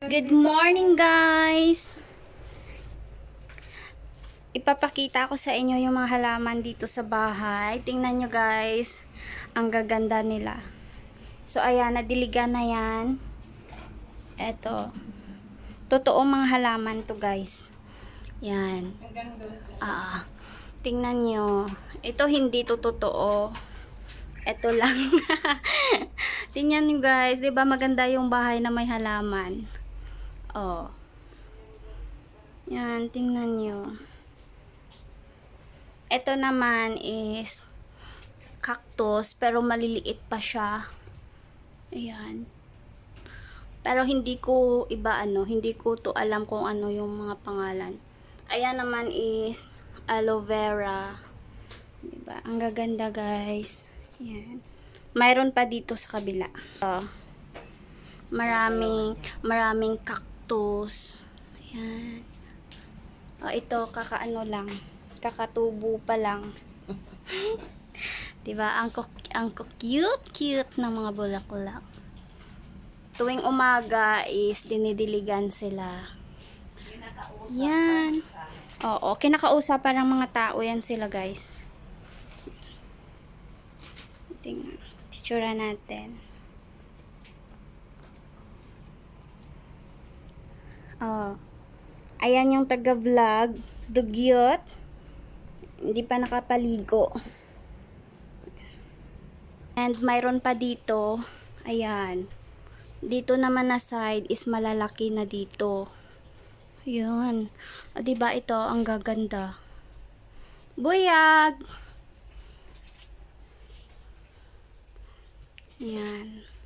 Good morning guys! Ipapakita ko sa inyo yung mga halaman dito sa bahay. Tingnan nyo guys, ang gaganda nila. So ayan, nadiligan na yan. Eto. Totoo mga halaman to guys. Yan. Ah, tingnan nyo. Ito hindi to totoo. Ito lang. Tingnan nyo guys, 'di ba maganda yung bahay na may halaman. Oh. Yan, tingnan nyo. Ito naman is cactus, pero maliliit pa siya. Ayan. Pero hindi ko iba ano, hindi ko to alam kung ano yung mga pangalan. Ayan naman is aloe vera. Diba? Ang gaganda guys. Ayan. Mayroon pa dito sa kabila. So, oh. maraming, maraming cactus sapatos. Ayan. oh, ito, kakaano lang. Kakatubo pa lang. diba? Ang, ang cute, cute ng mga bulak-bulak. Tuwing umaga is dinidiligan sila. Yan. Oo, kinakausapan ng mga tao yan sila, guys. Tingnan. Picture natin. Oh. Ayan yung taga-vlog. Dugyot. Hindi pa nakapaligo. And mayroon pa dito. Ayan. Dito naman na side is malalaki na dito. Ayan. O, diba ito? Ang gaganda. Buyag! Ayan. Ayan.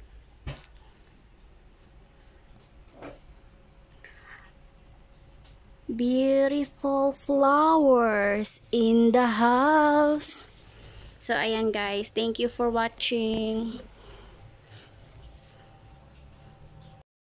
beautiful flowers in the house. So, ayan guys. Thank you for watching.